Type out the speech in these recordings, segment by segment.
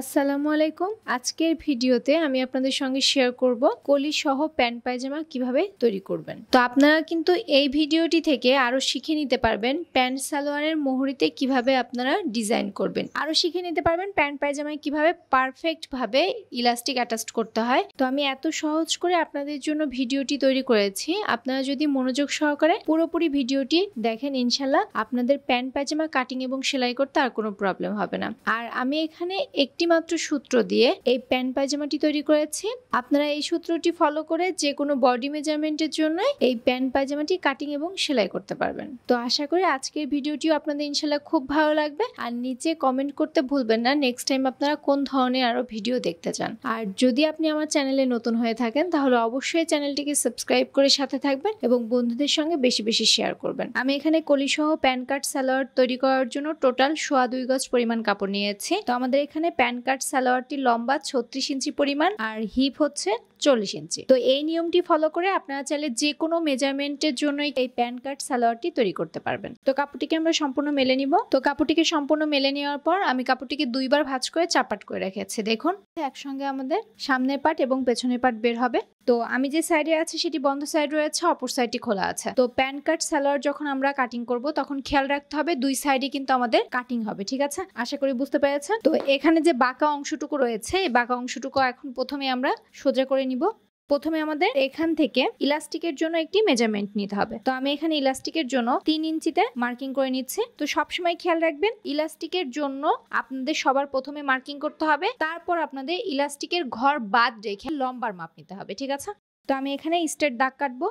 আসসালামু আলাইকুম আজকের ভিডিওতে আমি আপনাদের সঙ্গে শেয়ার করব কলি সহ প্যান্ট পায়জামা কিভাবে তৈরি করবেন তো আপনারা কিন্তু এই ভিডিওটি থেকে আরও শিখে নিতে পারবেন প্যান্ট সালোয়ারের মোহরিতে কিভাবে আপনারা ডিজাইন করবেন আরও শিখে নিতে পারবেন প্যান্ট পায়জামায় কিভাবে পারফেক্টভাবে ইলাস্টিক অ্যাটাচ করতে হয় তো আমি এত সহজ করে আপনাদের জন্য ভিডিওটি তৈরি করেছি আপনারা যদি মনোযোগ সহকারে পুরোপুরি ভিডিওটি দেখেন ইনশাল্লাহ আপনাদের প্যান্ট পায়জামা কাটিং এবং সেলাই করতে আর কোনো প্রবলেম হবে না আর আমি এখানে একটি একটিমাত্র সূত্র দিয়ে এই প্যান্ট পায়জামাটি তৈরি করেছি আপনারা এই সূত্রটি ফলো করে যে কোনো বডি মেজারমেন্টের জন্য এই প্যান্ট পায়জামাটি কাটিং এবং সেলাই করতে পারবেন তো আশা করি আজকের ভিডিওটিও আপনাদের ইনশাল্লাহ খুব ভালো লাগবে আর নিচে কমেন্ট করতে ভুলবেন না নেক্সট টাইম আপনারা কোন ধরনের আরও ভিডিও দেখতে চান আর যদি আপনি আমার চ্যানেলে নতুন হয়ে থাকেন তাহলে অবশ্যই চ্যানেলটিকে সাবস্ক্রাইব করে সাথে থাকবেন এবং বন্ধুদের সঙ্গে বেশি বেশি শেয়ার করবেন আমি এখানে কলিসহ প্যান কার্ড স্যালোয়ার তৈরি করার জন্য টোটাল সোয়া দুই গজ পরিমাণ কাপড় নিয়েছি তো আমাদের এখানে প্যান প্যান কাট সালোয়ারটি লম্বা ছত্রিশ ইঞ্চি পরিমাণ আর হিপ হচ্ছে চল্লিশ ইঞ্চি তো এই নিয়মটি ফলো করে আপনারা চাইলে যে কোনো মেজারমেন্টের জন্য এই প্যান কাট সালোয়ারটি তৈরি করতে পারবেন তো কাপড়টিকে আমরা সম্পূর্ণ মেলে নিব তো কাপড়টিকে সম্পূর্ণ মেলে নেওয়ার পর আমি কাপড়টিকে দুইবার ভাঁজ করে চাপাট করে রেখেছি দেখুন একসঙ্গে আমাদের সামনের পাট এবং পেছনের পাট বের হবে তো আমি যে সাইডে আছে সেটি বন্ধ সাইড রয়েছে অপর সাইডটি খোলা আছে তো প্যান কাট স্যালোয়ার যখন আমরা কাটিং করব তখন খেয়াল রাখতে হবে দুই সাইডে কিন্তু আমাদের কাটিং হবে ঠিক আছে আশা করি বুঝতে পেরেছেন তো এখানে যে বাঁকা অংশটুকু রয়েছে এই বাঁকা অংশটুকু এখন প্রথমে আমরা সোজা করে নিব প্রথমে আমাদের এখান থেকে ইলাস্টিকের জন্য একটি মেজারমেন্ট নিতে হবে তো আমি এখানে ইলাস্টিকের জন্য তিন ইঞ্চিতে মার্কিং করে নিচ্ছি তো সবসময় খেয়াল রাখবেন ইলাস্টিকের জন্য আপনাদের সবার প্রথমে মার্কিং করতে হবে তারপর আপনাদের ইলাস্টিকের ঘর বাদ রেখে লম্বার মাপ নিতে হবে ঠিক আছে তো আমি এখানে স্টেট দাগ কাটবো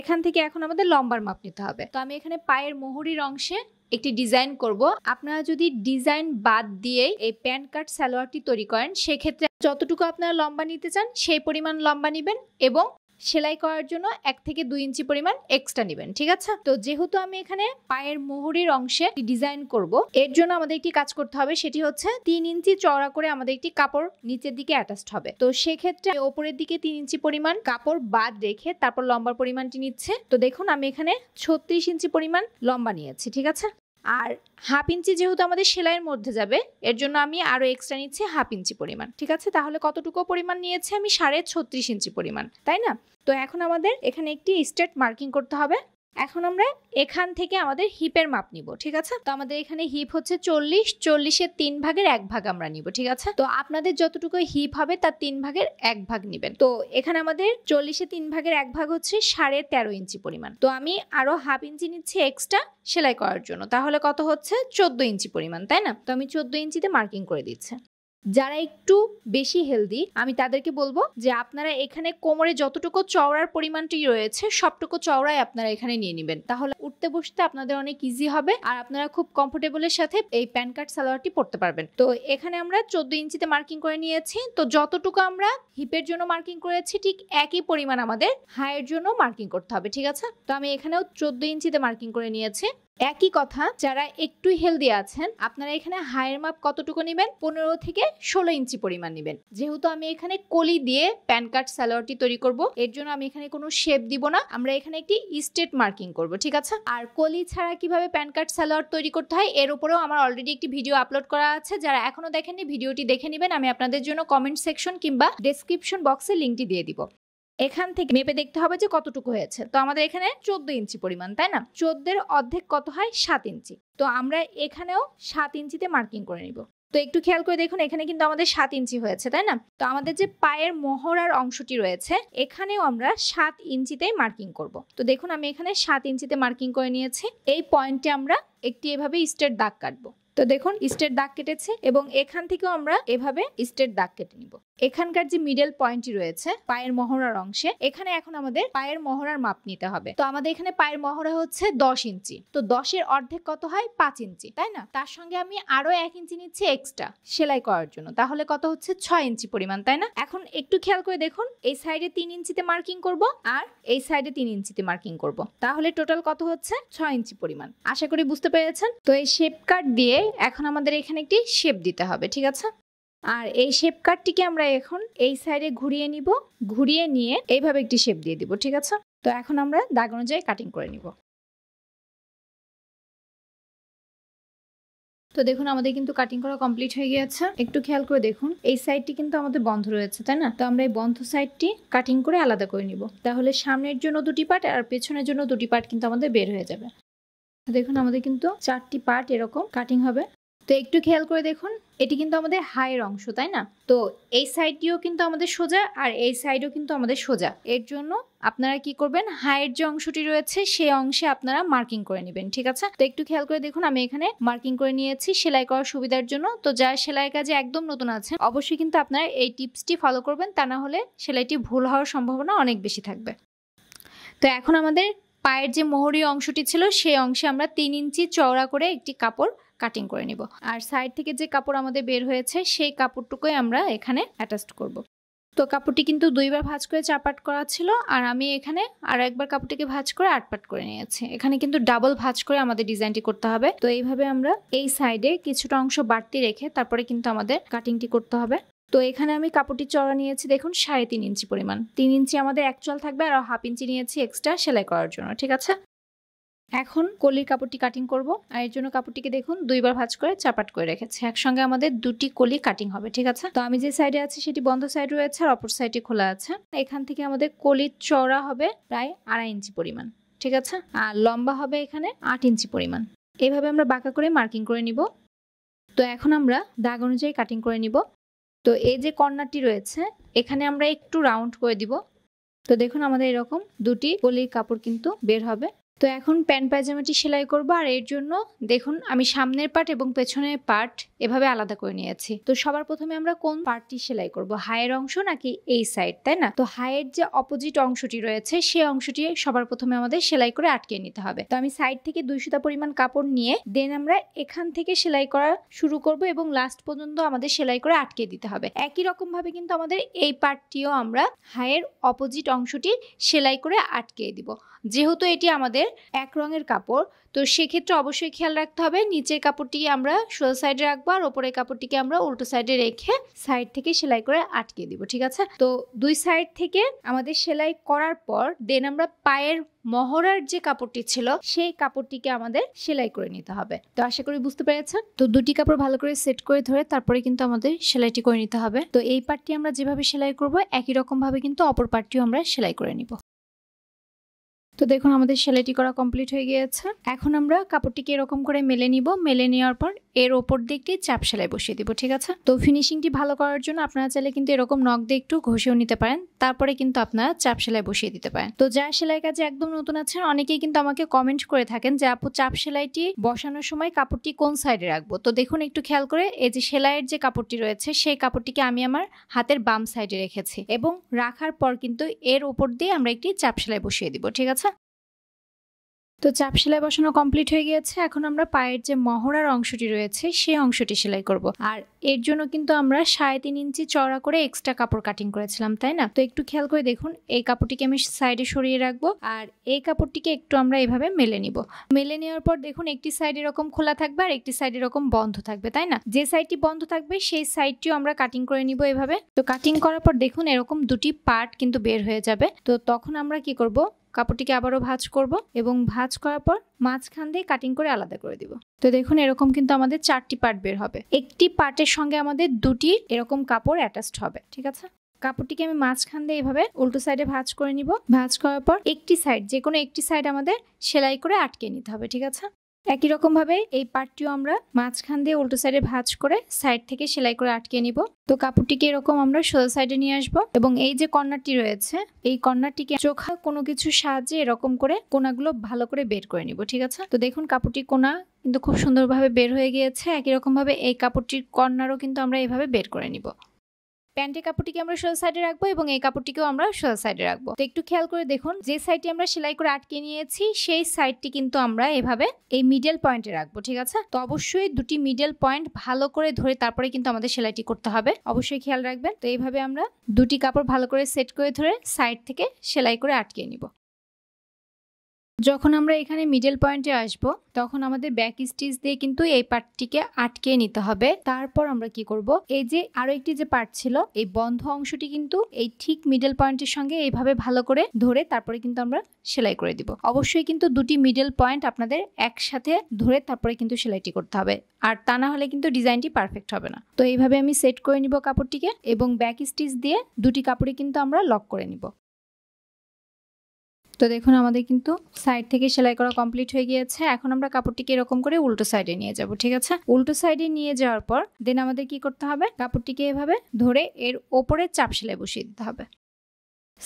এখান থেকে এখন আমাদের লম্বার মাপ নিতে হবে তো আমি এখানে পায়ের মোহরির অংশে একটি ডিজাইন করব আপনারা যদি ডিজাইন বাদ দিয়ে এই প্যান্ট কাট সালোয়ারটি তৈরি করেন সেক্ষেত্রে যতটুকু আপনারা লম্বা নিতে চান সেই পরিমাণ লম্বা নেবেন এবং সেলাই করার জন্য এক থেকে দুই ইঞ্চি পরিমাণ এক্সট্রা নেবেন ঠিক আছে তো যেহেতু আমি এখানে পায়ের মোহরির অংশে ডিজাইন করব এর জন্য আমাদের একটি কাজ করতে হবে সেটি হচ্ছে তিন ইঞ্চি চওড়া করে আমাদের একটি কাপড় নিচের দিকে অ্যাটাচড হবে তো সেক্ষেত্রে ওপরের দিকে তিন ইঞ্চি পরিমাণ কাপড় বাদ রেখে তারপর লম্বার পরিমাণটি নিচ্ছে তো দেখুন আমি এখানে ছত্রিশ ইঞ্চি পরিমাণ লম্বা নিয়েছি ঠিক আছে আর হাফ ইঞ্চি যেহেতু আমাদের সেলাইয়ের মধ্যে যাবে এর জন্য আমি আরও এক্সট্রা নিচ্ছি হাফ ইঞ্চি পরিমাণ ঠিক আছে তাহলে কতটুকু পরিমাণ নিয়েছি আমি সাড়ে ছত্রিশ ইঞ্চি পরিমাণ তাই না তো এখন আমাদের এখানে একটি স্টেট মার্কিং করতে হবে এখন আমরা এখান থেকে আমাদের হিপের মাপ নিব ঠিক আছে তো আমাদের এখানে হিপ হচ্ছে চল্লিশ চল্লিশের তিন ভাগের এক ভাগ আমরা নিব ঠিক আছে তো আপনাদের যতটুকু হিপ হবে তার তিন ভাগের এক ভাগ নেবেন তো এখানে আমাদের চল্লিশে তিন ভাগের এক ভাগ হচ্ছে সাড়ে তেরো ইঞ্চি পরিমাণ তো আমি আরো হাফ ইঞ্চি নিচ্ছি এক্সট্রা সেলাই করার জন্য তাহলে কত হচ্ছে চোদ্দ ইঞ্চি পরিমাণ তাই না তো আমি চোদ্দ ইঞ্চিতে মার্কিং করে দিচ্ছি যারা একটু বেশি হেলদি আমি তাদেরকে বলবো যে আপনারা এখানে কোমরে যতটুকু চওড়ার পরিমাণটি রয়েছে সবটুকু চওড়াই আপনারা এখানে নিয়ে নেবেন তাহলে উঠতে বসতে আপনাদের অনেক ইজি হবে আর আপনারা খুব কমফোর্টেবলের সাথে এই প্যান কার্ড সালোয়ারটি পরতে পারবেন তো এখানে আমরা চোদ্দ ইঞ্চিতে মার্কিং করে নিয়েছি তো যতটুকু আমরা হিপের জন্য মার্কিং করেছি ঠিক একই পরিমাণ আমাদের হায়ের জন্য মার্কিং করতে হবে ঠিক আছে তো আমি এখানেও চোদ্দ ইঞ্চিতে মার্কিং করে নিয়েছি একই কথা যারা একটু হেলদি আছেন আপনারা এখানে হায়ের মাপ কতটুকু নেবেন পনেরো থেকে ষোলো ইঞ্চি পরিমাণ নেবেন যেহেতু আমি এখানে কলি দিয়ে প্যান কার্ড স্যালোয়ারটি তৈরি করব এর জন্য আমি এখানে কোনো শেপ দিব না আমরা এখানে একটি স্টেট মার্কিং করব ঠিক আছে আর কলি ছাড়া কিভাবে প্যান কার্ড স্যালোয়ার তৈরি করতে হয় এর উপরেও আমার অলরেডি একটি ভিডিও আপলোড করা আছে যারা এখনো দেখেননি ভিডিওটি দেখে নেবেন আমি আপনাদের জন্য কমেন্ট সেকশন কিংবা ডেসক্রিপশন বক্সে লিঙ্কটি দিয়ে দিব এখান থেকে মেপে দেখতে হবে যে কতটুকু হয়েছে তো আমাদের এখানে চোদ্দ ইঞ্চি পরিমাণ তাই না চোদ্দের অর্ধেক কত হয় সাত ইঞ্চি তো আমরা এখানেও সাত ইঞ্চিতে মার্কিং করে নিব তো একটু খেয়াল করে দেখুন এখানে কিন্তু আমাদের সাত ইঞ্চি হয়েছে তাই না তো আমাদের যে পায়ের মহড়ার অংশটি রয়েছে এখানেও আমরা সাত ইঞ্চিতেই মার্কিং করব। তো দেখুন আমি এখানে সাত ইঞ্চিতে মার্কিং করে নিয়েছি এই পয়েন্টে আমরা একটি এভাবে স্টেট দাগ কাটবো তো দেখুন স্টেট দাগ কেটেছে এবং এখান থেকেও আমরা এভাবে স্টেট দাগ কেটে নিবো এখানকার যে মিডল পয়েন্টটি রয়েছে পায়ের মহড়ার অংশে এখানে এখন আমাদের পায়ের মহড়ার মাপ নিতে হবে তো আমাদের এখানে পায়ের মহড়া হচ্ছে দশ ইঞ্চি তো দশের অর্ধেক কত হয় পাঁচ ইঞ্চি তাই না তার সঙ্গে আমি আরো এক ইঞ্চি নিচ্ছি এক্সট্রা সেলাই করার জন্য তাহলে কত হচ্ছে ছয় ইঞ্চি পরিমাণ তাই না এখন একটু খেয়াল করে দেখুন এই সাইডে তিন ইঞ্চিতে মার্কিং করব আর এই সাইডে তিন ইঞ্চিতে মার্কিং করব তাহলে টোটাল কত হচ্ছে ছয় ইঞ্চি পরিমাণ আশা করি বুঝতে পেরেছেন তো এই শেপ কাট দিয়ে এখন আমাদের এখানে একটি শেপ দিতে হবে ঠিক আছে আর এই শেপ কাটটিকে আমরা এখন এই সাইডে ঘুরিয়ে নিব ঘুরিয়ে নিয়ে এইভাবে একটি শেপ দিয়ে দিব ঠিক আছে তো এখন আমরা দাগ অনুযায়ী কাটিং করে নিব তো দেখুন আমাদের কিন্তু কাটিং করা কমপ্লিট হয়ে গিয়েছে একটু খেয়াল করে দেখুন এই সাইডটি কিন্তু আমাদের বন্ধ রয়েছে তাই না তো আমরা এই বন্ধ সাইডটি কাটিং করে আলাদা করে নিব তাহলে সামনের জন্য দুটি পার্ট আর পেছনের জন্য দুটি পার্ট কিন্তু আমাদের বের হয়ে যাবে দেখুন আমাদের কিন্তু চারটি পার্ট এরকম কাটিং হবে তো একটু খেয়াল করে দেখুন এটি কিন্তু আমাদের হায়ের অংশ তাই না তো এই সাইডটিও কিন্তু আমাদের সোজা আর এই সাইডও কিন্তু আমাদের সোজা এর জন্য আপনারা কি করবেন হায়ের যে অংশটি রয়েছে সেই অংশে আপনারা মার্কিং করে নেবেন ঠিক আছে তো একটু খেয়াল করে দেখুন আমি এখানে মার্কিং করে নিয়েছি সেলাই করার সুবিধার জন্য তো যারা সেলাই কাজে একদম নতুন আছেন অবশ্যই কিন্তু আপনারা এই টিপসটি ফলো করবেন তা না হলে সেলাইটি ভুল হওয়ার সম্ভাবনা অনেক বেশি থাকবে তো এখন আমাদের পায়ের যে মোহরীয় অংশটি ছিল সেই অংশে আমরা তিন ইঞ্চি চওড়া করে একটি কাপড় কাটিং করে নিব আর সাইড থেকে যে কাপড় আমাদের বের হয়েছে সেই কাপড়টুকুই আমরা এখানে অ্যাটাস্ট করব। তো কাপড়টি কিন্তু দুইবার ভাজ করে চাপাট করা ছিল আর আমি এখানে আর একবার কাপড়টিকে ভাজ করে আটপাট করে নিয়েছি এখানে কিন্তু ডাবল ভাজ করে আমাদের ডিজাইনটি করতে হবে তো এইভাবে আমরা এই সাইডে কিছুটা অংশ বাড়তি রেখে তারপরে কিন্তু আমাদের কাটিংটি করতে হবে তো এখানে আমি কাপড়টি চড়া নিয়েছি দেখুন সাড়ে তিন ইঞ্চি পরিমাণ তিন ইঞ্চি আমাদের অ্যাকচুয়াল থাকবে আর হাফ ইঞ্চি নিয়েছি এক্সট্রা সেলাই করার জন্য ঠিক আছে এখন কলির কাপড়টি কাটিং করব আর এর জন্য কাপড়টিকে দেখুন দুইবার ভাজ করে চাপাট করে রেখেছি একসঙ্গে আমাদের দুটি কলি কাটিং হবে ঠিক আছে তো আমি যে সাইডে আছি সেটি বন্ধ সাইড রয়েছে আর অপর সাইডটি খোলা আছে এখান থেকে আমাদের কলির চওড়া হবে প্রায় আড়াই ইঞ্চি পরিমাণ ঠিক আছে আর লম্বা হবে এখানে আট ইঞ্চি পরিমাণ এভাবে আমরা বাঁকা করে মার্কিং করে নিব তো এখন আমরা দাগ অনুযায়ী কাটিং করে নিব তো এই যে কর্নারটি রয়েছে এখানে আমরা একটু রাউন্ড করে দিব তো দেখুন আমাদের এরকম দুটি কলির কাপড় কিন্তু বের হবে তো এখন প্যান্ট পায়জামাটি সেলাই করব আর এর জন্য দেখুন আমি সামনের পার্ট এবং পেছনের পার্ট এভাবে আলাদা করে নিয়েছি তো সবার প্রথমে আমরা কোন পার্টটি সেলাই করব হায়ের অংশ নাকি এই সাইড তাই না তো হায়ের যে অপোজিট অংশটি রয়েছে সেই অংশটি সবার প্রথমে আমাদের সেলাই করে আটকে নিতে হবে তো আমি সাইড থেকে দুই সুতা পরিমাণ কাপড় নিয়ে দেন আমরা এখান থেকে সেলাই করা শুরু করব এবং লাস্ট পর্যন্ত আমাদের সেলাই করে আটকে দিতে হবে একই রকম ভাবে কিন্তু আমাদের এই পার্টটিও আমরা হায়ের অপোজিট অংশটি সেলাই করে আটকে দিব যেহেতু এটি আমাদের এক রঙের কাপড় তো সেক্ষেত্রে অবশ্যই খেয়াল রাখতে হবে নিচের কাপড়টিকে আমরা সোজা সাইডে রাখবো আর ওপরের কাপড়টিকে আমরা উল্টো সাইডে রেখে সাইড থেকে সেলাই করে আটকে দিব ঠিক আছে তো দুই সাইড থেকে আমাদের সেলাই করার পর দেন আমরা পায়ের মহড়ার যে কাপড়টি ছিল সেই কাপড়টিকে আমাদের সেলাই করে নিতে হবে তো আশা করি বুঝতে পেরেছেন তো দুটি কাপড় ভালো করে সেট করে ধরে তারপরে কিন্তু আমাদের সেলাইটি করে নিতে হবে তো এই পার্টটি আমরা যেভাবে সেলাই করব একই রকম ভাবে কিন্তু অপর পার্টটিও আমরা সেলাই করে নিব তো দেখুন আমাদের সেলাইটি করা কমপ্লিট হয়ে গিয়েছে এখন আমরা কাপড়টিকে এরকম করে মেলে নিব মেলে নেওয়ার পর এর ওপর দিকটি চাপ সেলাই বসিয়ে দিব ঠিক আছে তো ফিনিশিংটি ভালো করার জন্য আপনারা চাইলে কিন্তু এরকম নখ দিয়ে একটু ঘষেও নিতে পারেন তারপরে কিন্তু আপনারা চাপ সেলাই বসিয়ে দিতে পারেন তো যা সেলাই কাজে একদম নতুন আছেন অনেকেই কিন্তু আমাকে কমেন্ট করে থাকেন যে আপু চাপ সেলাইটি বসানোর সময় কাপড়টি কোন সাইডে রাখবো তো দেখুন একটু খেয়াল করে এই যে সেলাইয়ের যে কাপড়টি রয়েছে সেই কাপড়টিকে আমি আমার হাতের বাম সাইডে রেখেছি এবং রাখার পর কিন্তু এর ওপর দিয়ে আমরা একটি চাপ সেলাই বসিয়ে দিব ঠিক আছে তো চাপ সেলাই বসানো কমপ্লিট হয়ে গিয়েছে এখন আমরা পায়ের যে মহড়ার অংশটি রয়েছে সেই অংশটি সেলাই করব আর এর জন্য কিন্তু আমরা সাড়ে তিন ইঞ্চি চড়া করে এক্সট্রা কাপড় কাটিং করেছিলাম তাই না তো একটু খেয়াল করে দেখুন এই কাপড়টিকে আমি সাইডে সরিয়ে রাখবো আর এই কাপড়টিকে একটু আমরা এভাবে মেলে নিব মেলে নেওয়ার পর দেখুন একটি সাইড এরকম খোলা থাকবে আর একটি সাইড এরকম বন্ধ থাকবে তাই না যে সাইডটি বন্ধ থাকবে সেই সাইডটিও আমরা কাটিং করে নিব এভাবে তো কাটিং করার পর দেখুন এরকম দুটি পার্ট কিন্তু বের হয়ে যাবে তো তখন আমরা কি করব কাপড়টিকে আবারও ভাঁজ করব এবং ভাঁজ করার পর মাঝখান দিয়ে কাটিং করে আলাদা করে দিব তো দেখুন এরকম কিন্তু আমাদের চারটি পার্ট বের হবে একটি পার্টের সঙ্গে আমাদের দুটি এরকম কাপড় অ্যাটাচড হবে ঠিক আছে কাপড়টিকে আমি মাঝখান দিয়ে এভাবে উল্টো সাইডে ভাঁজ করে নিব ভাঁজ করার পর একটি সাইড যে কোনো একটি সাইড আমাদের সেলাই করে আটকে নিতে হবে ঠিক আছে একই রকমভাবে এই পার্টটিও আমরা মাঝখান দিয়ে উল্টো সাইডে ভাঁজ করে সাইড থেকে সেলাই করে আটকে নিব তো কাপড়টিকে এরকম আমরা সোজা সাইডে নিয়ে আসব এবং এই যে কর্নারটি রয়েছে এই কর্নারটিকে চোখা কোনো কিছুর সাহায্যে এরকম করে কোনাগুলো ভালো করে বের করে নিব ঠিক আছে তো দেখুন কাপড়টি কোনা কিন্তু খুব সুন্দরভাবে বের হয়ে গিয়েছে একই রকমভাবে এই কাপড়টির কর্নারও কিন্তু আমরা এভাবে বের করে নিব প্যান্টের কাপড়টিকে আমরা সোজা সাইডে রাখবো এবং এই কাপড়টিকেও আমরা সোজা সাইডে রাখবো তো একটু খেয়াল করে দেখুন যে সাইডটি আমরা সেলাই করে আটকে নিয়েছি সেই সাইডটি কিন্তু আমরা এভাবে এই মিডল পয়েন্টে রাখবো ঠিক আছে তো অবশ্যই দুটি মিডল পয়েন্ট ভালো করে ধরে তারপরে কিন্তু আমাদের সেলাইটি করতে হবে অবশ্যই খেয়াল রাখবেন তো এইভাবে আমরা দুটি কাপড় ভালো করে সেট করে ধরে সাইড থেকে সেলাই করে আটকে নিব যখন আমরা এখানে মিডল পয়েন্টে আসব তখন আমাদের ব্যাক স্টিচ দিয়ে কিন্তু এই পার্টটিকে আটকে নিতে হবে তারপর আমরা কি করব এই যে আরো একটি যে পার্ট ছিল এই বন্ধ অংশটি কিন্তু এই ঠিক মিডল পয়েন্টের সঙ্গে এইভাবে ভালো করে ধরে তারপরে কিন্তু আমরা সেলাই করে দিব অবশ্যই কিন্তু দুটি মিডল পয়েন্ট আপনাদের একসাথে ধরে তারপরে কিন্তু সেলাইটি করতে হবে আর তা না হলে কিন্তু ডিজাইনটি পারফেক্ট হবে না তো এইভাবে আমি সেট করে নিব কাপড়টিকে এবং ব্যাক স্টিচ দিয়ে দুটি কাপড়ে কিন্তু আমরা লক করে নিব তো দেখুন আমাদের কিন্তু সাইড থেকে সেলাই করা কমপ্লিট হয়ে গিয়েছে এখন আমরা কাপড়টিকে এরকম করে উল্টো সাইডে নিয়ে যাব ঠিক আছে উল্টো সাইডে নিয়ে যাওয়ার পর দেন আমাদের কি করতে হবে কাপড়টিকে এভাবে ধরে এর ওপরে চাপ সেলাই বসিয়ে দিতে হবে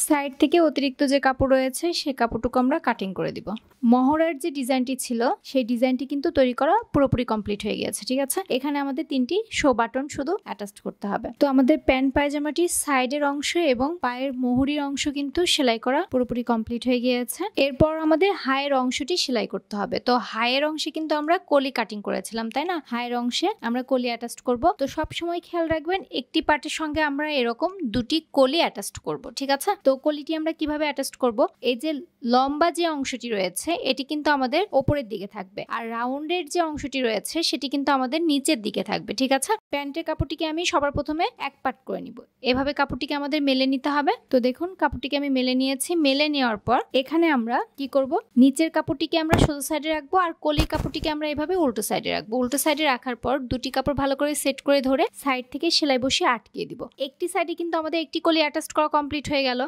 সাইড থেকে অতিরিক্ত যে কাপড় রয়েছে সে কাপড়টুকু আমরা কাটিং করে দিব মহড়ার যে ডিজাইনটি ছিল সেই ডিজাইনটি কিন্তু তৈরি করা পুরোপুরি কমপ্লিট হয়ে গেছে ঠিক আছে এখানে আমাদের তিনটি শো বাটন শুধু অ্যাটাচ করতে হবে তো আমাদের প্যান্ট পায়জামাটির সাইডের অংশ এবং পায়ের মোহরির অংশ কিন্তু সেলাই করা পুরোপুরি কমপ্লিট হয়ে গিয়েছে এরপর আমাদের হায়ের অংশটি সেলাই করতে হবে তো হায়ের অংশে কিন্তু আমরা কলি কাটিং করেছিলাম তাই না হায়ের অংশে আমরা কলি অ্যাটাচ করব তো সব সময় খেয়াল রাখবেন একটি পার্টের সঙ্গে আমরা এরকম দুটি কলি অ্যাটাচ করব ঠিক আছে তো কলিটি আমরা কিভাবে অ্যাটাস্ট করব এই যে লম্বা যে অংশটি রয়েছে এটি কিন্তু আমাদের ওপরের দিকে থাকবে আর রাউন্ডের যে অংশটি রয়েছে সেটি কিন্তু আমাদের নিচের দিকে থাকবে ঠিক আছে প্যান্টের কাপড়টিকে আমি সবার প্রথমে এক পাট করে নিব এভাবে কাপড়টিকে আমাদের মেলে নিতে হবে তো দেখুন কাপড়টিকে আমি মেলে নিয়েছি মেলে নেওয়ার পর এখানে আমরা কি করব নিচের কাপড়টিকে আমরা সোজা সাইডে রাখবো আর কলির কাপড়টিকে আমরা এভাবে উল্টো সাইডে রাখবো উল্টো সাইডে রাখার পর দুটি কাপড় ভালো করে সেট করে ধরে সাইড থেকে সেলাই বসিয়ে আটকিয়ে দিব একটি সাইডে কিন্তু আমাদের একটি কলি অ্যাটাচ করা কমপ্লিট হয়ে গেল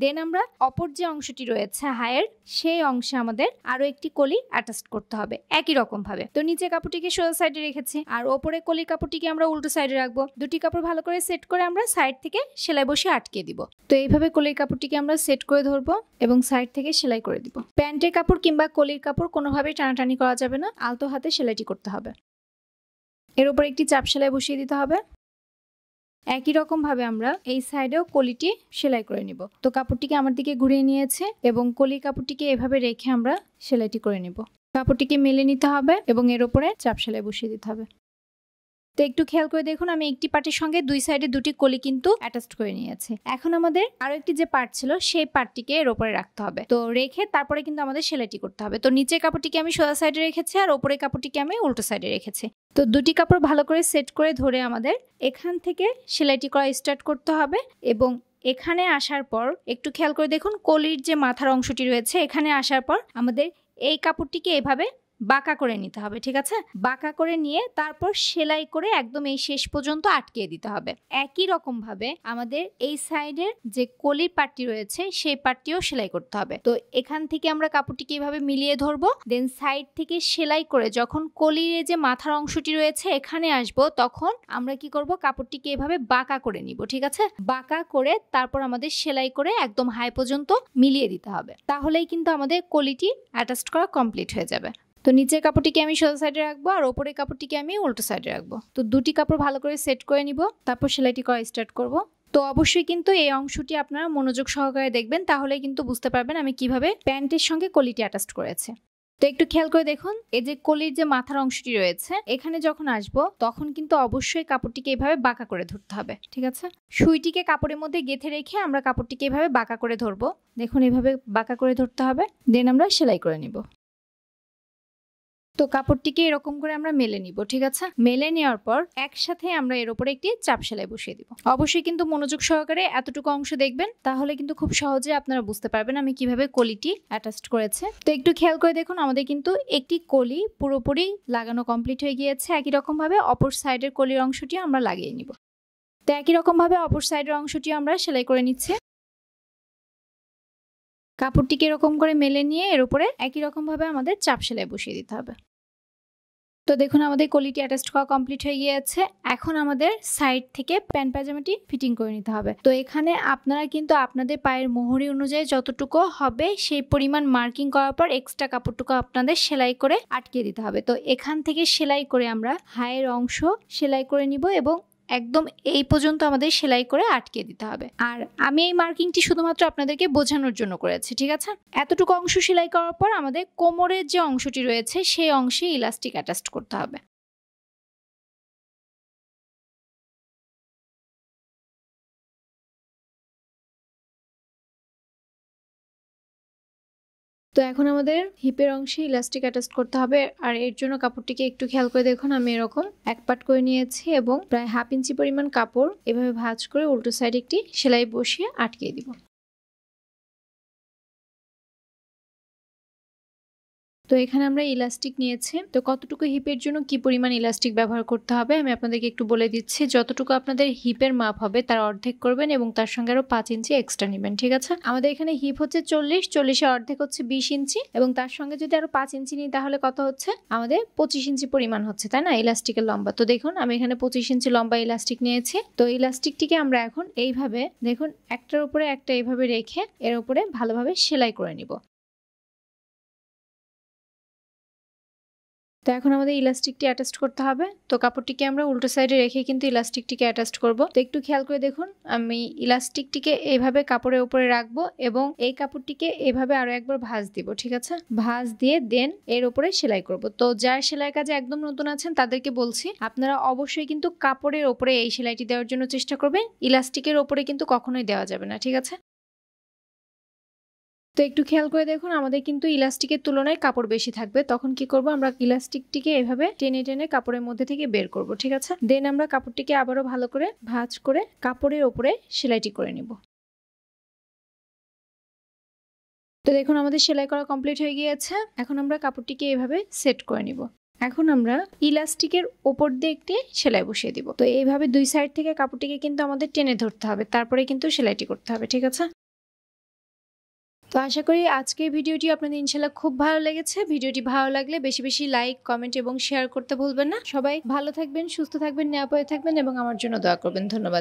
দেন আমরা অপর যে অংশটি রয়েছে হায়ার সেই অংশে আমাদের আরও একটি কলি অ্যাটাচ করতে হবে একই রকমভাবে তো নিচে কাপড়টিকে সোজা সাইডে রেখেছি আর ওপরে কলির কাপড়টিকে আমরা উল্টো সাইডে রাখবো দুটি কাপড় ভালো করে সেট করে আমরা সাইড থেকে সেলাই বসে আটকে দিব তো এইভাবে কলির কাপড়টিকে আমরা সেট করে ধরবো এবং সাইড থেকে সেলাই করে দিব প্যান্টের কাপড় কিংবা কলির কাপড় কোনোভাবেই টানাটানি করা যাবে না আলতো হাতে সেলাইটি করতে হবে এর উপর একটি চাপ সেলাই বসিয়ে দিতে হবে একই রকমভাবে আমরা এই সাইডেও কলিটি সেলাই করে নিব তো কাপড়টিকে আমার দিকে ঘুরিয়ে নিয়েছে এবং কলি কাপড়টিকে এভাবে রেখে আমরা সেলাইটি করে নিব কাপড়টিকে মেলে নিতে হবে এবং এর উপরে চাপ সেলাই বসিয়ে দিতে হবে তো একটু খেয়াল করে দেখুন আমি একটি পার্টির সঙ্গে দুই সাইডে দুটি কলি কিন্তু অ্যাটাচড করে নিয়েছে এখন আমাদের আরো একটি যে পার্ট ছিল সেই পার্টটিকে এর ওপরে রাখতে হবে তো রেখে তারপরে কিন্তু আমাদের সেলাইটি করতে হবে তো নিচের কাপড়টিকে আমি সোজা সাইডে রেখেছি আর ওপরের কাপড়টিকে আমি উল্টো সাইডে রেখেছি তো দুটি কাপড় ভালো করে সেট করে ধরে আমাদের এখান থেকে সেলাইটি করা স্টার্ট করতে হবে এবং এখানে আসার পর একটু খেয়াল করে দেখুন কলির যে মাথার অংশটি রয়েছে এখানে আসার পর আমাদের এই কাপড়টিকে এভাবে বাঁকা করে নিতে হবে ঠিক আছে বাঁকা করে নিয়ে তারপর সেলাই করে একদম এই শেষ পর্যন্ত আটকিয়ে দিতে হবে একই রকমভাবে আমাদের এই সাইডের যে কলির পাটটি রয়েছে সেই পাটটিও সেলাই করতে হবে তো এখান থেকে আমরা কাপড়টিকে এভাবে মিলিয়ে ধরবো দেন সাইড থেকে সেলাই করে যখন কলির যে মাথার অংশটি রয়েছে এখানে আসব তখন আমরা কি করব কাপড়টিকে এভাবে বাঁকা করে নিব ঠিক আছে বাঁকা করে তারপর আমাদের সেলাই করে একদম হাই পর্যন্ত মিলিয়ে দিতে হবে তাহলেই কিন্তু আমাদের কলিটি অ্যাটাচ করা কমপ্লিট হয়ে যাবে তো নিচের কাপড়টিকে আমি সোজা সাইডে রাখবো আর ওপরের কাপড়টিকে আমি উল্টো সাইডে রাখবো তো দুটি কাপড় ভালো করে সেট করে নিব তারপর সেলাইটি করা স্টার্ট করব তো অবশ্যই কিন্তু এই অংশটি আপনারা মনোযোগ সহকারে দেখবেন তাহলে কিন্তু বুঝতে পারবেন আমি কিভাবে প্যান্টের সঙ্গে কলিটি অ্যাটাচ করেছে তো একটু খেয়াল করে দেখুন এই যে কলির যে মাথার অংশটি রয়েছে এখানে যখন আসব তখন কিন্তু অবশ্যই কাপড়টিকে এভাবে বাঁকা করে ধরতে হবে ঠিক আছে সুইটিকে কাপড়ের মধ্যে গেঁথে রেখে আমরা কাপড়টিকে এভাবে বাঁকা করে ধরবো দেখুন এভাবে বাঁকা করে ধরতে হবে দেন আমরা সেলাই করে নিব তো কাপড়টিকে এরকম করে আমরা মেলে নিব ঠিক আছে মেলে নেওয়ার পর একসাথে আমরা এর উপরে একটি চাপ সেলাই বসিয়ে দিব অবশ্যই কিন্তু মনোযোগ সহকারে এতটুকু অংশ দেখবেন তাহলে কিন্তু খুব সহজে আপনারা বুঝতে পারবেন আমি কিভাবে কলিটি অ্যাটাচড করেছে তো একটু খেয়াল করে দেখুন আমাদের কিন্তু একটি কলি পুরোপুরি লাগানো কমপ্লিট হয়ে গিয়েছে একই রকমভাবে অপর সাইডের কলির অংশটি আমরা লাগিয়ে নিব তো একই রকমভাবে অপর সাইডের অংশটি আমরা সেলাই করে নিচ্ছি কাপড়টিকে এরকম করে মেলে নিয়ে এর উপরে একই রকমভাবে আমাদের চাপ সেলাই বসিয়ে দিতে হবে তো দেখুন আমাদের কোয়ালিটি অ্যাটাস্ট করা কমপ্লিট হয়ে গিয়েছে এখন আমাদের সাইড থেকে প্যান্ট পাজামাটি ফিটিং করে নিতে হবে তো এখানে আপনারা কিন্তু আপনাদের পায়ের মোহরি অনুযায়ী যতটুকু হবে সেই পরিমাণ মার্কিং করার পর এক্সট্রা কাপড়টুকু আপনাদের সেলাই করে আটকে দিতে হবে তো এখান থেকে সেলাই করে আমরা হায়ের অংশ সেলাই করে নিব এবং একদম এই পর্যন্ত আমাদের সেলাই করে আটকে দিতে হবে আর আমি এই মার্কিংটি শুধুমাত্র আপনাদেরকে বোঝানোর জন্য করেছি ঠিক আছে এতটুকু অংশ সেলাই করার পর আমাদের কোমরের যে অংশটি রয়েছে সেই অংশে ইলাস্টিক অ্যাটাস্ট করতে হবে তো এখন আমাদের হিপের অংশে ইলাস্টিক অ্যাটাচ করতে হবে আর এর জন্য কাপড়টিকে একটু খেয়াল করে দেখুন আমি এরকম এক পাট করে নিয়েছি এবং প্রায় হাফ ইঞ্চি পরিমাণ কাপড় এভাবে ভাঁজ করে উল্টো সাইড একটি সেলাই বসিয়ে আটকে দিব তো এখানে আমরা ইলাস্টিক নিয়েছি তো কতটুকু হিপের জন্য কি পরিমাণ ইলাস্টিক ব্যবহার করতে হবে আমি আপনাদেরকে একটু বলে দিচ্ছি যতটুকু আপনাদের হিপের মাপ হবে তার অর্ধেক করবেন এবং তার সঙ্গে আরও পাঁচ ইঞ্চি এক্সট্রা নেবেন ঠিক আছে আমাদের এখানে হিপ হচ্ছে চল্লিশ চল্লিশের অর্ধেক হচ্ছে বিশ ইঞ্চি এবং তার সঙ্গে যদি আরও পাঁচ ইঞ্চি নিই তাহলে কত হচ্ছে আমাদের পঁচিশ ইঞ্চি পরিমাণ হচ্ছে তাই না ইলাস্টিকের লম্বা তো দেখুন আমি এখানে পঁচিশ ইঞ্চি লম্বা ইলাস্টিক নিয়েছি তো ইলাস্টিকটিকে আমরা এখন এইভাবে দেখুন একটার উপরে একটা এইভাবে রেখে এর উপরে ভালোভাবে সেলাই করে নিব তো এখন আমাদের ইলাস্টিকটি অ্যাটাস্ট করতে হবে তো কাপড়টিকে আমরা উল্টো সাইডে রেখে কিন্তু ইলাস্টিকটিকে অ্যাটাস্ট করব তো একটু খেয়াল করে দেখুন আমি ইলাস্টিকটিকে এইভাবে কাপড়ের উপরে রাখবো এবং এই কাপড়টিকে এইভাবে আরও একবার ভাঁজ দিব ঠিক আছে ভাঁজ দিয়ে দেন এর উপরে সেলাই করব তো যার সেলাই কাজে একদম নতুন আছেন তাদেরকে বলছি আপনারা অবশ্যই কিন্তু কাপড়ের ওপরে এই সেলাইটি দেওয়ার জন্য চেষ্টা করবেন ইলাস্টিকের ওপরে কিন্তু কখনোই দেওয়া যাবে না ঠিক আছে তো একটু খেয়াল করে দেখুন আমাদের কিন্তু ইলাস্টিকের তুলনায় কাপড় বেশি থাকবে তখন কি করব আমরা ইলাস্টিকটিকে এভাবে টেনে টেনে কাপড়ের মধ্যে থেকে বের করব ঠিক আছে দেন আমরা কাপড়টিকে আবারও ভালো করে ভাঁজ করে কাপড়ের ওপরে সেলাইটি করে নেব তো দেখুন আমাদের সেলাই করা কমপ্লিট হয়ে গিয়েছে এখন আমরা কাপড়টিকে এভাবে সেট করে নিব এখন আমরা ইলাস্টিকের ওপর দিয়ে একটি সেলাই বসিয়ে দিব তো এইভাবে দুই সাইড থেকে কাপড়টিকে কিন্তু আমাদের টেনে ধরতে হবে তারপরে কিন্তু সেলাইটি করতে হবে ঠিক আছে তো আশা করি আজকের ভিডিওটি আপনাদের ইনশাল্লাহ খুব ভালো লেগেছে ভিডিওটি ভালো লাগলে বেশি বেশি লাইক কমেন্ট এবং শেয়ার করতে ভুলবেন না সবাই ভালো থাকবেন সুস্থ থাকবেন নিরাপদে থাকবেন এবং আমার জন্য দোয়া করবেন ধন্যবাদ